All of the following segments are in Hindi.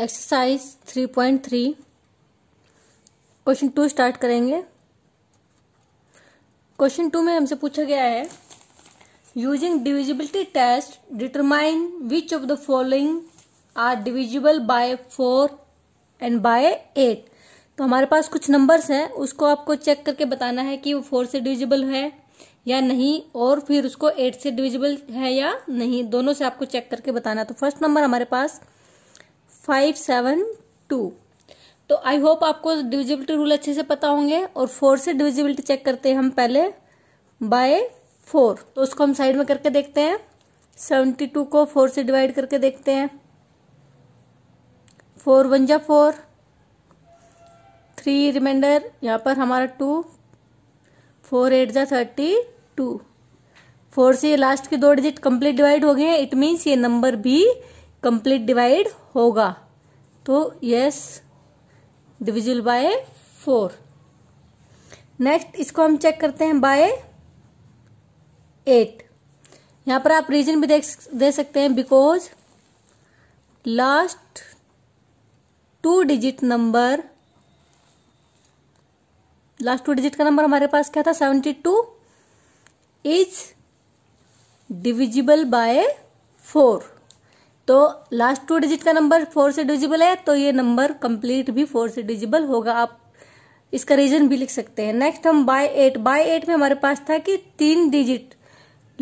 एक्सरसाइज 3.3 क्वेश्चन टू स्टार्ट करेंगे क्वेश्चन टू में हमसे पूछा गया है using divisibility test determine which of the following are divisible by four and by eight तो हमारे पास कुछ नंबर्स हैं उसको आपको चेक करके बताना है कि वो फोर से डिविजिबल है या नहीं और फिर उसको एट से डिविजिबल है या नहीं दोनों से आपको चेक करके बताना तो फर्स्ट नंबर हमारे पास फाइव सेवन टू तो आई होप आपको डिविजिबिलिटी रूल अच्छे से पता होंगे और फोर से डिविजिबिलिटी चेक करते हैं हम पहले बाय फोर तो उसको हम साइड में करके देखते हैं सेवेंटी टू को फोर से डिवाइड करके देखते हैं फोर वन जा फोर थ्री रिमाइंडर यहाँ पर हमारा टू फोर एट जा थर्टी टू फोर से लास्ट के दो डिजिट कंप्लीट डिवाइड हो गए इट मीन्स ये नंबर भी कंप्लीट डिवाइड होगा तो yes divisible by four next इसको हम चेक करते हैं बाय एट यहां पर आप रीजन भी देख दे सकते हैं because last two digit number last two digit का नंबर हमारे पास क्या था seventy two is divisible by four तो लास्ट टू डिजिट का नंबर फोर से डिजिबल है तो ये नंबर कंप्लीट भी फोर से डिजिबल होगा आप इसका रीजन भी लिख सकते हैं नेक्स्ट हम बाय एट बाय एट में हमारे पास था कि तीन डिजिट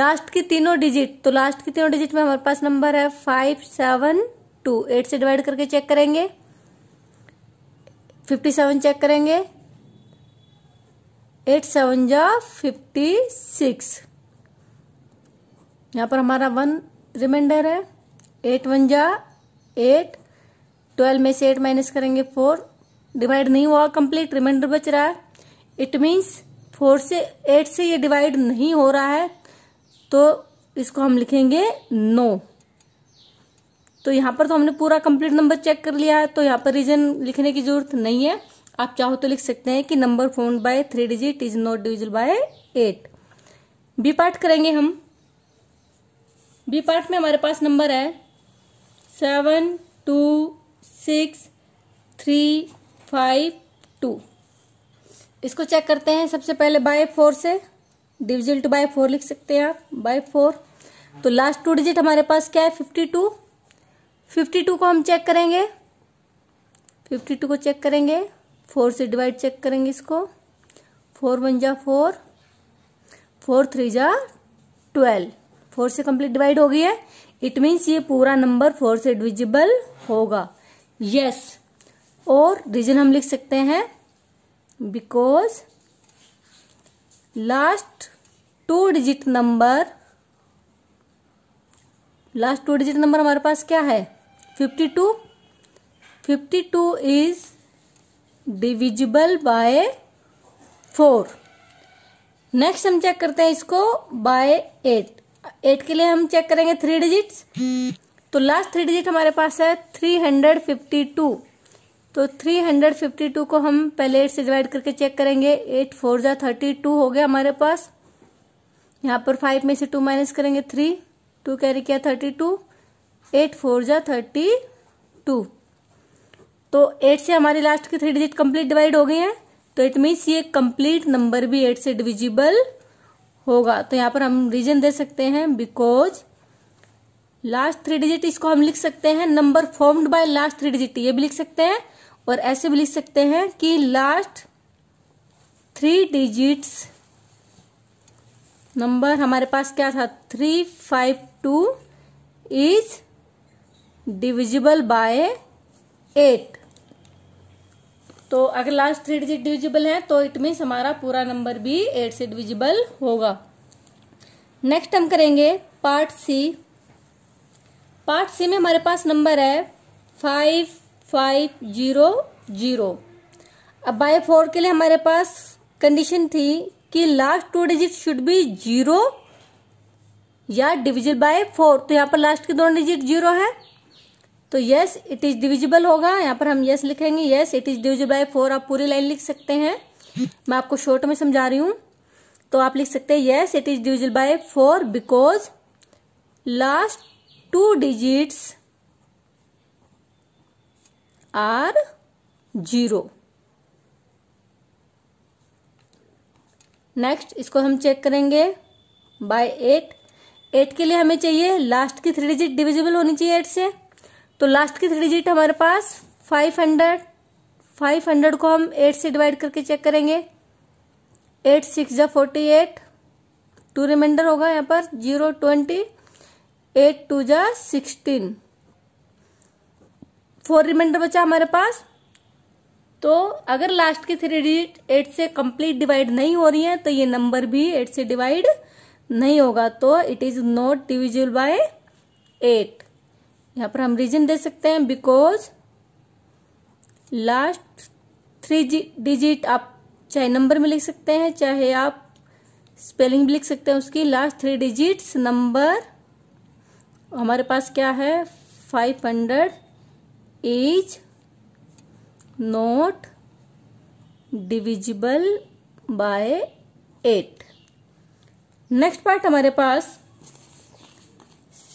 लास्ट की तीनों डिजिट तो लास्ट की तीनों डिजिट में हमारे पास नंबर है फाइव सेवन टू एट से डिवाइड करके चेक करेंगे फिफ्टी सेवन चेक करेंगे एट सेवन जा फिफ्टी सिक्स यहां पर हमारा वन रिमाइंडर है एट वन जा एट ट्वेल्व में से एट माइनस करेंगे फोर डिवाइड नहीं हुआ कंप्लीट रिमाइंडर बच रहा है इट मीन्स फोर से एट से ये डिवाइड नहीं हो रहा है तो इसको हम लिखेंगे नो no. तो यहां पर तो हमने पूरा कंप्लीट नंबर चेक कर लिया है तो यहां पर रीजन लिखने की जरूरत नहीं है आप चाहो तो लिख सकते हैं कि number formed by three digit is not divisible by eight B part करेंगे हम बी पार्ट में हमारे पास नंबर है seven two six three five two इसको चेक करते हैं सबसे पहले बाय फोर से डिविजन टू बाय फोर लिख सकते हैं आप बाय फोर तो लास्ट टू डिजिट हमारे पास क्या है फिफ्टी टू फिफ्टी टू को हम चेक करेंगे फिफ्टी टू को चेक करेंगे फोर से डिवाइड चेक करेंगे इसको फोर वन जा फोर फोर थ्री जा ट्वेल्व फोर से कंप्लीट डिवाइड हो गई है इट मीन्स ये पूरा नंबर फोर से डिविजिबल होगा यस yes. और रीजन हम लिख सकते हैं because last two digit number last two digit number हमारे पास क्या है fifty two fifty two is divisible by four next हम चेक करते हैं इसको बाय एट एट के लिए हम चेक करेंगे थ्री डिजिट्स तो लास्ट थ्री डिजिट हमारे पास है थ्री हंड्रेड फिफ्टी टू तो थ्री हंड्रेड फिफ्टी टू को हम पहले एट से डिवाइड करके चेक करेंगे एट फोर जा थर्टी टू हो गया हमारे पास यहाँ पर फाइव में से टू माइनस करेंगे थ्री टू कैरी किया थर्टी टू एट फोर जा थर्टी टू तो एट से हमारी लास्ट की थ्री डिजिट कंप्लीट डिवाइड हो गई है तो इट मीन्स ये कंप्लीट नंबर भी एट से डिविजिबल होगा तो यहाँ पर हम रीजन दे सकते हैं बिकॉज लास्ट थ्री डिजिट इसको हम लिख सकते हैं number formed by last three digit ये भी लिख सकते हैं और ऐसे भी लिख सकते हैं कि लास्ट थ्री डिजिट्स नंबर हमारे पास क्या था three five two is divisible by eight तो अगर लास्ट थ्री डिजिट डिविजिबल है तो इट मीन्स हमारा पूरा नंबर भी एट से डिविजिबल होगा नेक्स्ट हम करेंगे पार्ट सी पार्ट सी में हमारे पास नंबर है फाइव फाइव जीरो जीरो अब बाय फोर के लिए हमारे पास कंडीशन थी कि last two digit should be zero या डिविजिबल बाय फोर तो यहाँ पर लास्ट के दोनों डिजिट जीरो है तो यस इट इज डिविजिबल होगा यहाँ पर हम यस लिखेंगे yes it is divisible by four आप पूरी लाइन लिख सकते हैं मैं आपको शॉर्ट में समझा रही हूं तो आप लिख सकते हैं yes it is divisible by four because last two digits are zero next इसको हम चेक करेंगे बाय एट एट के लिए हमें चाहिए लास्ट की थ्री डिजिट डिविजिबल होनी चाहिए एट से तो लास्ट की थ्री डिजिट हमारे पास फाइव हंड्रेड फाइव हंड्रेड को हम एट से डिवाइड करके चेक करेंगे एट सिक्स जा फोर्टी एट टू रिमाइंडर होगा यहाँ पर जीरो ट्वेंटी एट टू जा सिक्सटीन फोर रिमाइंडर बचा हमारे पास तो अगर लास्ट की थ्री डिजिट एट से कंप्लीट डिवाइड नहीं हो रही है तो ये नंबर भी एट से डिवाइड नहीं होगा तो it is not divisible by eight यहां पर हम रीजन दे सकते हैं बिकॉज लास्ट थ्री डिजिट आप चाहे नंबर में लिख सकते हैं चाहे आप स्पेलिंग भी लिख सकते हैं उसकी लास्ट थ्री डिजिट्स नंबर हमारे पास क्या है five hundred is not divisible by eight next part हमारे पास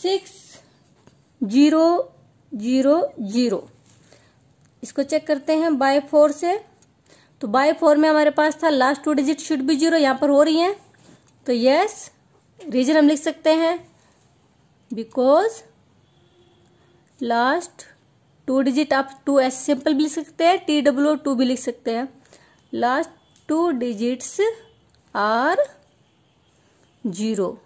सिक्स जीरो जीरो जीरो इसको चेक करते हैं बाय फोर से तो बाय फोर में हमारे पास था लास्ट टू डिजिट शुड भी जीरो यहाँ पर हो रही है तो यस रीजन हम लिख सकते हैं बिकॉज लास्ट टू डिजिट आप टू एस सिंपल भी लिख सकते हैं टी डब्ल्यू टू भी लिख सकते हैं last two digits are zero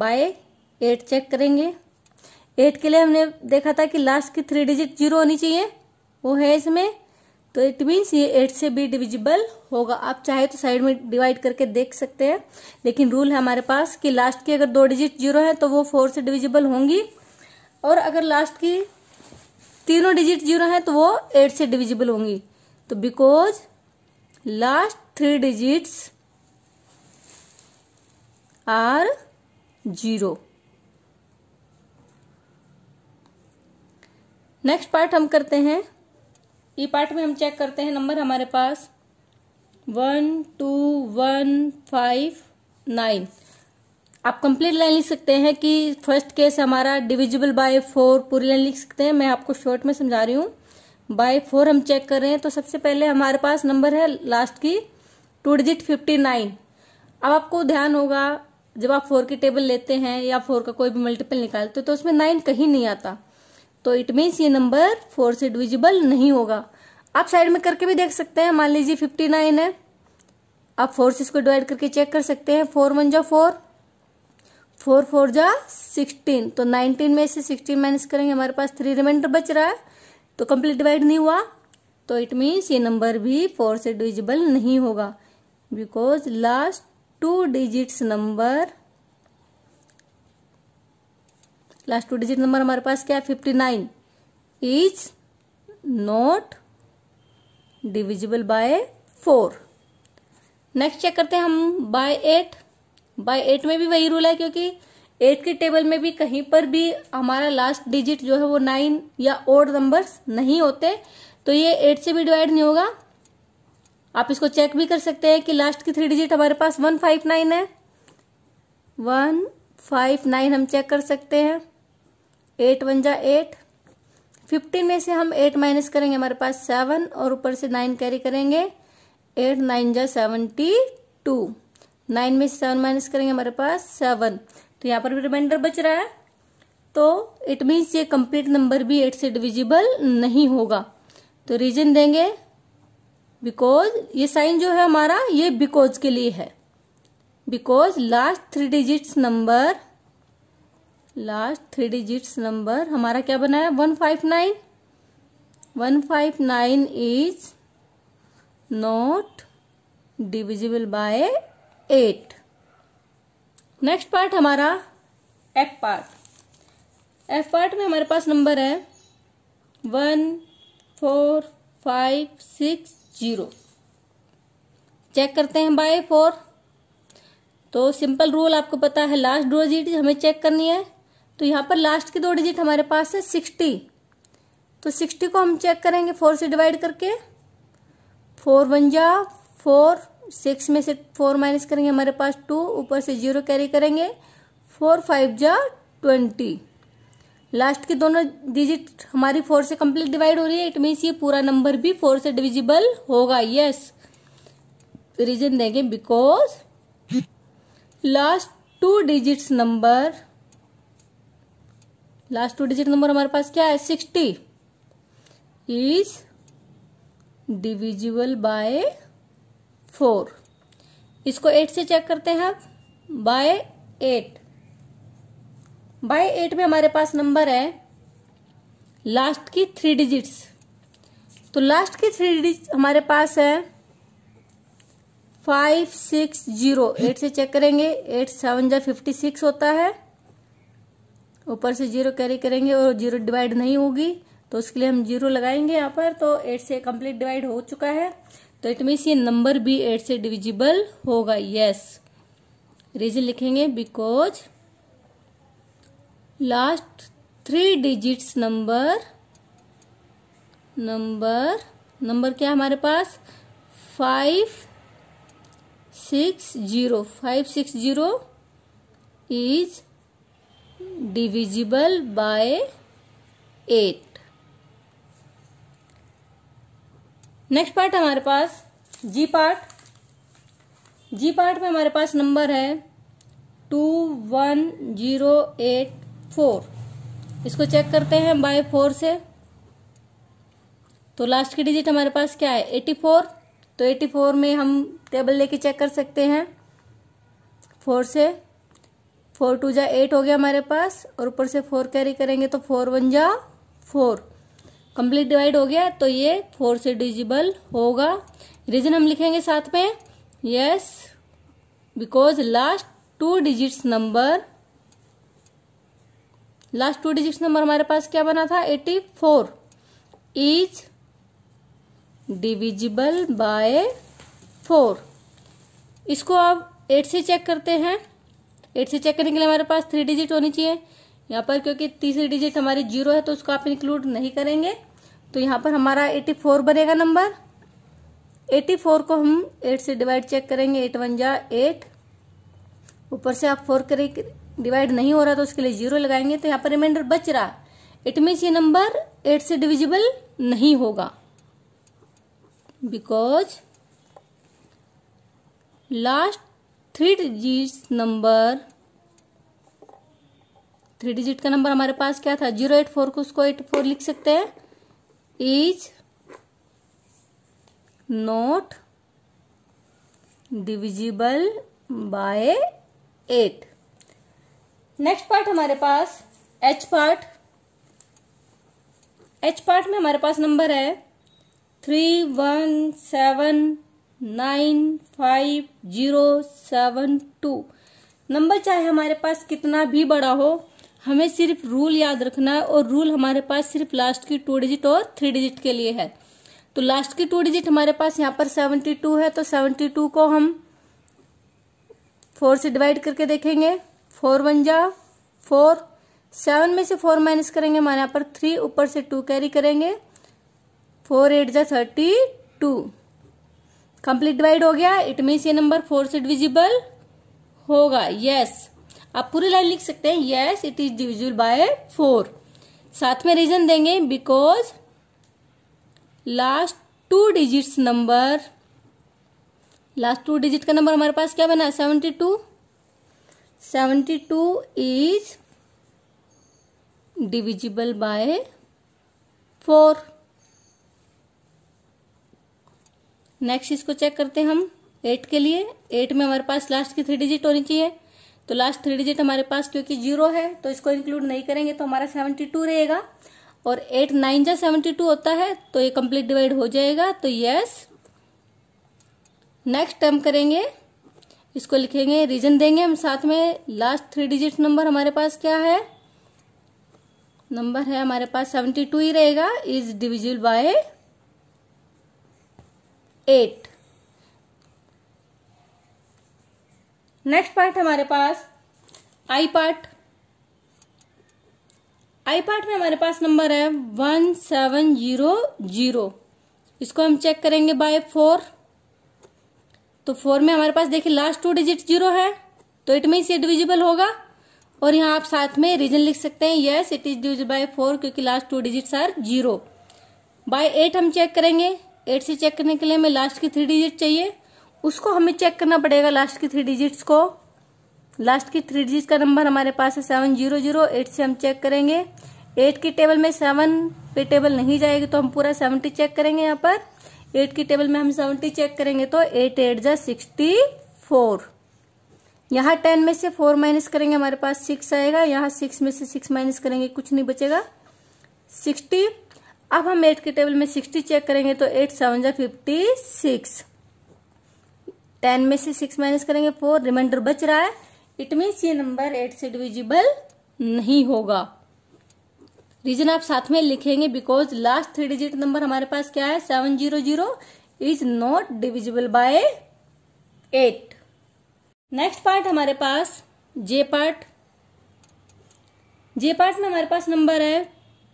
by eight check करेंगे एट के लिए हमने देखा था कि लास्ट की थ्री डिजिट जीरो होनी चाहिए वो है इसमें तो इट मीन्स ये एट से भी डिविजिबल होगा आप चाहे तो साइड में डिवाइड करके देख सकते हैं लेकिन रूल है हमारे पास कि लास्ट की अगर दो डिजिट जीरो है तो वो फोर से डिविजिबल होंगी और अगर लास्ट की तीनों डिजिट जीरो है तो वो एट से डिविजिबल होंगी तो because last three digits are zero next part हम करते हैं ई पार्ट में हम चेक करते हैं नंबर हमारे पास one two one five nine आप कंप्लीट लाइन लिख सकते हैं कि फर्स्ट केस हमारा डिविजिबल बाय फोर पूरी लाइन लिख सकते हैं मैं आपको शॉर्ट में समझा रही हूँ बाय फोर हम चेक कर रहे हैं तो सबसे पहले हमारे पास नंबर है लास्ट की टू डिजिट फिफ्टी नाइन अब आपको ध्यान होगा जब आप फोर की टेबल लेते हैं या फोर का कोई भी मल्टीपल निकालते हो तो उसमें नाइन कहीं नहीं आता तो इट मीन्स ये नंबर फोर से डिविजिबल नहीं होगा आप साइड में करके भी देख सकते हैं मान लीजिए फिफ्टी नाइन है आप फोर से इसको डिवाइड करके चेक कर सकते हैं फोर वन जा फोर फोर फोर जा सिक्सटीन तो नाइनटीन में से सिक्सटीन माइनस करेंगे हमारे पास थ्री रिमाइंडर बच रहा है तो कंप्लीट डिवाइड नहीं हुआ तो इट मीन्स ये नंबर भी फोर से डिविजिबल नहीं होगा because last two digits number last two digit number हमारे पास क्या है fifty nine is not divisible by four next check करते हैं हम बाय एट बाय एट में भी वही रूल है क्योंकि एट के टेबल में भी कहीं पर भी हमारा लास्ट डिजिट जो है वो नाइन या ओड नंबर्स नहीं होते तो ये एट से भी डिवाइड नहीं होगा आप इसको चेक भी कर सकते हैं कि लास्ट की थ्री डिजिट हमारे पास वन फाइव नाइन है वन फाइव नाइन हम चेक कर सकते हैं एट वन जा एट फिफ्टीन में से हम एट माइनस करेंगे हमारे पास सेवन और ऊपर से नाइन कैरी करेंगे एट नाइन जा सेवनटी टू नाइन में से सेवन माइनस करेंगे हमारे पास सेवन तो यहाँ पर भी रिमाइंडर बच रहा है तो इट मीन्स ये कंप्लीट नंबर भी एट से डिविजिबल नहीं होगा तो रीजन देंगे बिकॉज ये साइन जो है हमारा ये बिकॉज के लिए है because last three digits number last three digits number हमारा क्या बना है one five nine one five nine is not divisible by eight next part हमारा एफ पार्ट एफ पार्ट में हमारे पास नंबर है one four five six zero check करते हैं बाय फोर तो सिंपल रूल आपको पता है लास्ट दो डिजिट हमें चेक करनी है तो यहाँ पर लास्ट की दो डिजिट हमारे पास है सिक्सटी तो सिक्सटी को हम चेक करेंगे फोर से डिवाइड करके फोर वन जा फोर सिक्स में से फोर माइनस करेंगे हमारे पास टू ऊपर से जीरो कैरी करेंगे फोर फाइव जा ट्वेंटी लास्ट के दोनों डिजिट हमारी फोर से कंप्लीट डिवाइड हो रही है इट मीन्स ये पूरा नंबर भी फोर से डिविजिबल होगा यस रीजन देंगे because last two digits number last two digit number हमारे पास क्या है sixty is divisible by four इसको एट से चेक करते हैं बाय एट बाय एट में हमारे पास नंबर है लास्ट की थ्री डिजिट्स तो लास्ट की थ्री डिजिट हमारे पास है फाइव सिक्स जीरो एट से चेक करेंगे एट सेवन जो फिफ्टी सिक्स होता है ऊपर से जीरो कैरी करेंगे और जीरो डिवाइड नहीं होगी तो उसके लिए हम जीरो लगाएंगे यहाँ पर तो एट से कंप्लीट डिवाइड हो चुका है तो इट मीन्स ये नंबर भी एट से डिविजिबल होगा यस रीजन लिखेंगे because last three digits number number number क्या हमारे पास five six zero five six zero is divisible by eight next part हमारे पास जी पार्ट जी पार्ट में हमारे पास नंबर है two one zero eight four इसको चेक करते हैं बाय फोर से तो लास्ट की डिजिट हमारे पास क्या है एटी फोर तो एटी फोर में हम टेबल लेके चेक कर सकते हैं फोर से फोर टू जा एट हो गया हमारे पास और ऊपर से फोर कैरी करेंगे तो फोर वन जा फोर कंप्लीट डिवाइड हो गया तो ये फोर से डिजिबल होगा रीजन हम लिखेंगे साथ में yes because last two digits number last two digit number हमारे पास क्या बना था eighty four is divisible by four इसको आप एट से चेक करते हैं एट से चेक करने के लिए हमारे पास थ्री डिजिट होनी चाहिए यहाँ पर क्योंकि तीसरी डिजिट हमारी जीरो है तो उसको आप इंक्लूड नहीं करेंगे तो यहाँ पर हमारा एटी फोर बनेगा नंबर एटी फोर को हम एट से डिवाइड चेक करेंगे एट वन जा एट ऊपर से आप फोर करें डिवाइड नहीं हो रहा तो उसके लिए जीरो लगाएंगे तो यहाँ पर रिमाइंडर बच रहा इट मीन्स ये नंबर एट से डिविजिबल नहीं होगा because last three digit number three digit का नंबर हमारे पास क्या था जीरो एट फोर को उसको एट फोर लिख सकते हैं is not divisible by eight next part हमारे पास एच पार्ट एच पार्ट में हमारे पास नंबर है three one seven nine five zero seven two number चाहे हमारे पास कितना भी बड़ा हो हमें सिर्फ रूल याद रखना है और रूल हमारे पास सिर्फ लास्ट की टू डिजिट और थ्री डिजिट के लिए है तो लास्ट की टू डिजिट हमारे पास यहाँ पर सेवनटी टू है तो सेवनटी टू को हम फोर से डिवाइड करके देखेंगे फोर वन जा फोर सेवन में से फोर माइनस करेंगे हमारे यहाँ पर थ्री ऊपर से टू कैरी करेंगे फोर एट जा थर्टी टू कंप्लीट डिवाइड हो गया इट मीन्स ये नंबर फोर से डिविजिबल होगा यस आप पूरी लाइन लिख सकते हैं yes it is divisible by four साथ में रीजन देंगे because last two digits number last two digit का नंबर हमारे पास क्या बना seventy two seventy two is divisible by four next इसको चेक करते हैं हम एट के लिए एट में हमारे पास लास्ट की थ्री डिजिट होनी चाहिए तो लास्ट थ्री डिजिट हमारे पास क्योंकि जीरो है तो इसको इंक्लूड नहीं करेंगे तो हमारा सेवेंटी टू रहेगा और एट नाइन जा सेवेंटी टू होता है तो ये कंप्लीट डिवाइड हो जाएगा तो यस नेक्स्ट हम करेंगे इसको लिखेंगे रीजन देंगे हम साथ में लास्ट थ्री डिजिट नंबर हमारे पास क्या है नंबर है हमारे पास सेवेंटी टू ही रहेगा is divisible by eight next part हमारे पास आई पार्ट आई पार्ट में हमारे पास नंबर है वन सेवन जीरो जीरो इसको हम चेक करेंगे बाय फोर तो फोर में हमारे पास देखिए लास्ट टू डिजिट जीरो है तो इट मीन्स ये डिविजिबल होगा और यहाँ आप साथ में रीजन लिख सकते हैं yes it is divisible by four क्योंकि last two digit are zero by eight हम चेक करेंगे एट से चेक करने के लिए हमें लास्ट की थ्री डिजिट चाहिए उसको हमें चेक करना पड़ेगा लास्ट की थ्री डिजिट को लास्ट की थ्री डिजिट का नंबर हमारे पास है सेवन जीरो जीरो एट से हम चेक करेंगे एट की टेबल में सेवन पे टेबल नहीं जाएगी तो हम पूरा सेवनटी चेक करेंगे यहाँ पर एट की टेबल में हम सेवेंटी चेक करेंगे तो एट एट जा सिक्सटी फोर यहाँ टेन में से फोर माइनस करेंगे हमारे पास सिक्स आएगा यहाँ सिक्स में से सिक्स माइनस करेंगे कुछ नहीं बचेगा सिक्सटी अब हम एट के टेबल में सिक्सटी चेक करेंगे तो एट सेवन जा फिफ्टी सिक्स टेन में से सिक्स माइनस करेंगे फोर रिमाइंडर बच रहा है इट मीन्स ये नंबर एट से डिविजिबल नहीं होगा रीजन आप साथ में लिखेंगे because last three digit number हमारे पास क्या है seven zero zero is not divisible by eight next part हमारे पास जे पार्ट जे पार्ट में हमारे पास नंबर है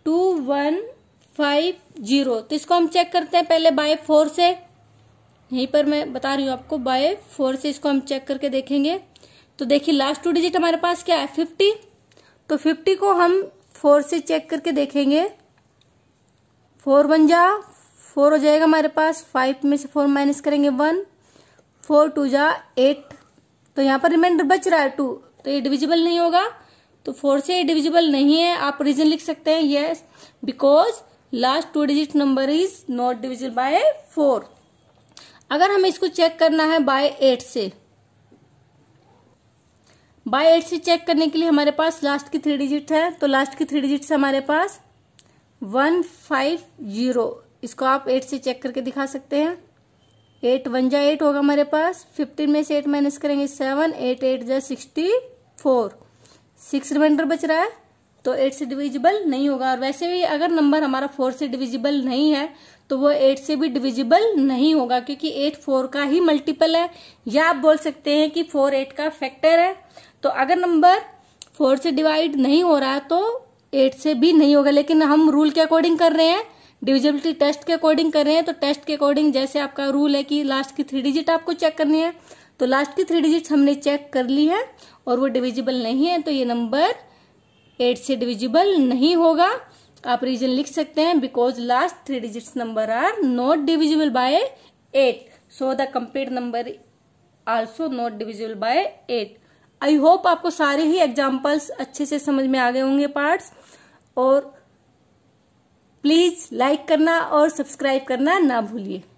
टू वन फाइव जीरो तो इसको हम चेक करते हैं पहले बाय फोर से यहीं पर मैं बता रही हूं आपको बाय फोर से इसको हम चेक करके देखेंगे तो देखिए लास्ट टू डिजिट हमारे पास क्या है फिफ्टी तो फिफ्टी को हम फोर से चेक करके देखेंगे फोर वन जा फोर हो जाएगा हमारे पास फाइव में से फोर माइनस करेंगे वन फोर टू जा एट तो यहाँ पर रिमाइंडर बच रहा है टू तो ये डिविजिबल नहीं होगा तो फोर से ये डिविजिबल नहीं है आप रीजन लिख सकते हैं ये because last two digit number is not divisible by four अगर हमें इसको चेक करना है बाय एट से बाई एट से चेक करने के लिए हमारे पास लास्ट की थ्री डिजिट है तो लास्ट की थ्री डिजिट हमारे पास वन फाइव जीरो इसको आप एट से चेक करके दिखा सकते हैं एट वन जा एट होगा हमारे पास फिफ्टीन में से एट माइनस करेंगे सेवन एट एट जा सिक्सटी फोर सिक्स रिमाइंडर बच रहा है तो एट से डिविजिबल नहीं होगा और वैसे भी अगर नंबर हमारा फोर से डिविजिबल नहीं है तो वो एट से भी डिविजिबल नहीं होगा क्योंकि एट फोर का ही मल्टीपल है या आप बोल सकते हैं कि फोर एट का फैक्टर है तो अगर नंबर फोर से डिवाइड नहीं हो रहा तो एट से भी नहीं होगा लेकिन हम रूल के अकॉर्डिंग कर रहे हैं डिविजिबिलिटी टेस्ट के अकॉर्डिंग कर रहे हैं तो टेस्ट के अकॉर्डिंग जैसे आपका रूल है कि लास्ट की थ्री डिजिट आपको चेक करनी है तो लास्ट की थ्री डिजिट हमने चेक कर ली है और वो डिविजिबल नहीं है तो ये नंबर एट से डिविजिबल नहीं होगा आप रीजन लिख सकते हैं because last three digits number are not divisible by eight so the compare number also not divisible by eight I hope आपको सारे ही एग्जाम्पल्स अच्छे से समझ में आ गए होंगे पार्ट्स और प्लीज लाइक करना और सब्सक्राइब करना ना भूलिए